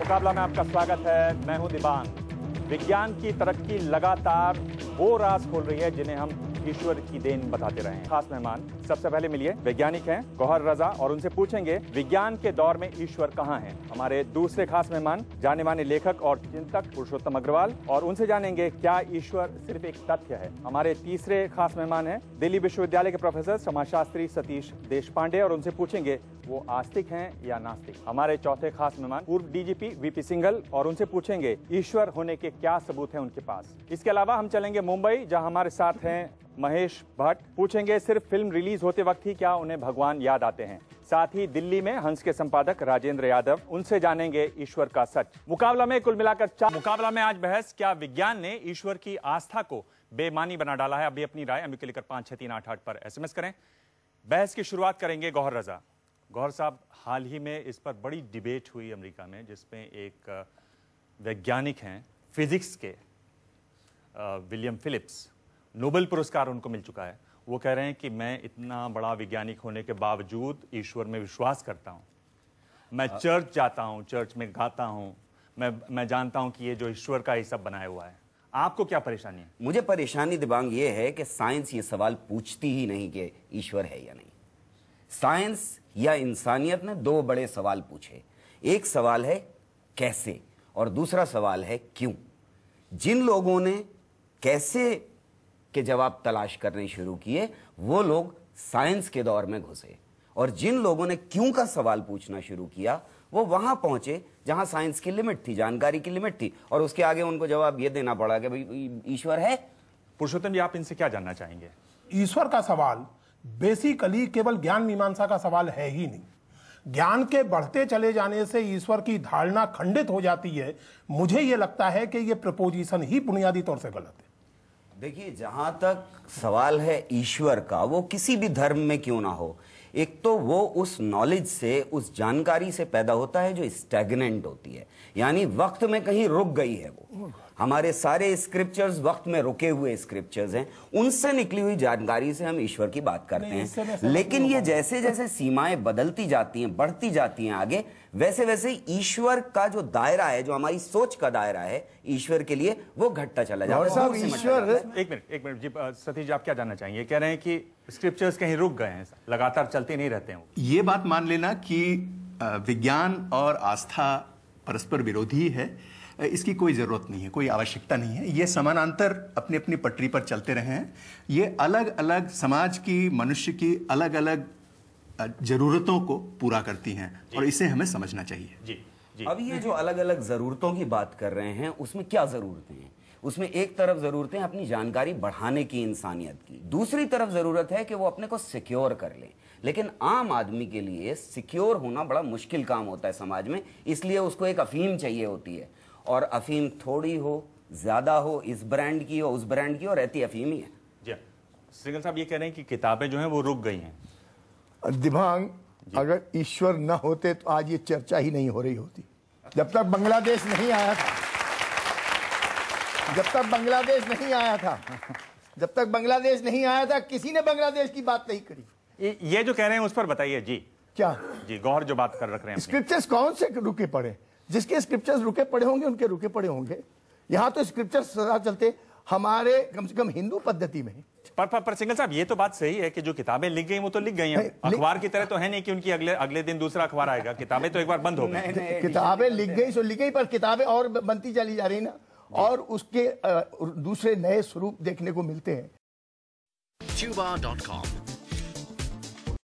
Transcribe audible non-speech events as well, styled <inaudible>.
मुकाबला में आपका स्वागत है मैं हूं दिबांग विज्ञान की तरक्की लगातार वो राज खोल रही है जिन्हें हम ईश्वर की देन बताते रहे खास मेहमान सबसे पहले मिलिए वैज्ञानिक हैं गौहर रजा और उनसे पूछेंगे विज्ञान के दौर में ईश्वर कहाँ है हमारे दूसरे खास मेहमान जाने माने लेखक और चिंतक पुरुषोत्तम अग्रवाल और उनसे जानेंगे क्या ईश्वर सिर्फ एक तथ्य है हमारे तीसरे खास मेहमान है दिल्ली विश्वविद्यालय के प्रोफेसर समाजशास्त्री सतीश देश पांडे और उनसे पूछेंगे वो आस्तिक हैं या नास्तिक हमारे चौथे खास मेहमान पूर्व डीजीपी वीपी सिंघल और उनसे पूछेंगे ईश्वर होने के क्या सबूत हैं उनके पास इसके अलावा हम चलेंगे मुंबई जहां हमारे साथ हैं महेश भट्ट पूछेंगे सिर्फ फिल्म रिलीज होते वक्त ही क्या उन्हें भगवान याद आते हैं साथ ही दिल्ली में हंस के संपादक राजेंद्र यादव उनसे जानेंगे ईश्वर का सच मुकाबला में कुल मिलाकर चार मुकाबला में आज बहस क्या विज्ञान ने ईश्वर की आस्था को बेमानी बना डाला है अभी अपनी राय अमी के लेकर पांच छह तीन आठ आठ पर एसएमएस करें बहस की शुरुआत करेंगे गौहर रजा गौहर साहब हाल ही में इस पर बड़ी डिबेट हुई अमेरिका में जिसमें एक वैज्ञानिक हैं फिजिक्स के विलियम फिलिप्स नोबेल पुरस्कार उनको मिल चुका है वो कह रहे हैं कि मैं इतना बड़ा वैज्ञानिक होने के बावजूद ईश्वर में विश्वास करता हूँ मैं चर्च जाता हूँ चर्च में गाता हूँ मैं मैं जानता हूँ कि ये जो ईश्वर का ही सब बनाया हुआ है आपको क्या परेशानी है मुझे परेशानी दिबांग ये है कि साइंस ये सवाल पूछती ही नहीं कि ईश्वर है या नहीं साइंस या इंसानियत ने दो बड़े सवाल पूछे एक सवाल है कैसे और दूसरा सवाल है क्यों जिन लोगों ने कैसे के जवाब तलाश करने शुरू किए वो लोग साइंस के दौर में घुसे और जिन लोगों ने क्यों का सवाल पूछना शुरू किया वो वहां पहुंचे जहां साइंस की लिमिट थी जानकारी की लिमिट थी और उसके आगे उनको जवाब ये देना पड़ा कि भाई ईश्वर है पुरुषोत्तम जी आप इनसे क्या जानना चाहेंगे ईश्वर का सवाल बेसिकली केवल ज्ञान मीमांसा का सवाल है ही नहीं ज्ञान के बढ़ते चले जाने से ईश्वर की धारणा खंडित हो जाती है मुझे ये लगता है कि ये प्रपोजिशन ही बुनियादी तौर से गलत है देखिए जहां तक सवाल है ईश्वर का वो किसी भी धर्म में क्यों ना हो एक तो वो उस नॉलेज से उस जानकारी से पैदा होता है जो स्टेगनेंट होती है यानी वक्त में कहीं रुक गई है वो हमारे सारे स्क्रिप्चर्स वक्त में रुके हुए स्क्रिप्चर्स हैं उनसे निकली हुई जानकारी से हम ईश्वर की बात करते हैं लेकिन ये जैसे जैसे सीमाएं बदलती जाती हैं बढ़ती जाती हैं आगे वैसे वैसे ईश्वर का जो दायरा है जो हमारी सोच का दायरा है ईश्वर के लिए वो घटता चला जाता है एक मिनट एक मिनट जी सतीश जी आप क्या जानना चाहिए कह रहे हैं कि स्क्रिप्चर्स कहीं रुक गए हैं लगातार चलते नहीं रहते हैं ये बात मान लेना कि विज्ञान और आस्था परस्पर विरोधी है इसकी कोई ज़रूरत नहीं है कोई आवश्यकता नहीं है ये समानांतर अपनी अपनी पटरी पर चलते रहे हैं ये अलग अलग समाज की मनुष्य की अलग अलग ज़रूरतों को पूरा करती हैं और इसे हमें समझना चाहिए जी, जी अब ये जो अलग अलग ज़रूरतों की बात कर रहे हैं उसमें क्या ज़रूरतें हैं उसमें एक तरफ ज़रूरत है अपनी जानकारी बढ़ाने की इंसानियत की दूसरी तरफ ज़रूरत है कि वो अपने को सिक्योर कर ले। लेकिन आम आदमी के लिए सिक्योर होना बड़ा मुश्किल काम होता है समाज में इसलिए उसको एक अफीम चाहिए होती है और अफीम थोड़ी हो ज़्यादा हो इस ब्रांड की हो उस ब्रांड की हो रहती अफीम ही है हाँ। सिंगल साहब ये कह रहे हैं कि किताबें जो हैं वो रुक गई हैं दिमाग अगर ईश्वर न होते तो आज ये चर्चा ही नहीं हो रही होती जब तक बांग्लादेश नहीं आया था जब तक बांग्लादेश नहीं आया था <laughs> जब तक बांग्लादेश नहीं आया था किसी ने बांग्लादेश की बात नहीं करी ये जो कह रहे हैं उस पर बताइए जी क्या जी गौर जो बात कर रख रहे हैं स्क्रिप्चर्स कौन से रुके पड़े जिसके स्क्रिप्चर्स रुके पड़े होंगे उनके रुके पड़े होंगे यहाँ तो स्क्रिप्चर्स सदा चलते हमारे कम से कम हिंदू पद्धति में पर, पर, पर सिंगल साहब ये तो बात सही है कि जो किताबें लिख गई वो तो लिख गई हैं अखबार की तरह तो है नहीं कि उनकी अगले अगले दिन दूसरा अखबार आएगा किताबें तो एक बार बंद हो गई किताबें लिख गई सो लिख गई पर किताबें और बनती चली जा रही ना और उसके दूसरे नए स्वरूप देखने को मिलते हैं tuba.com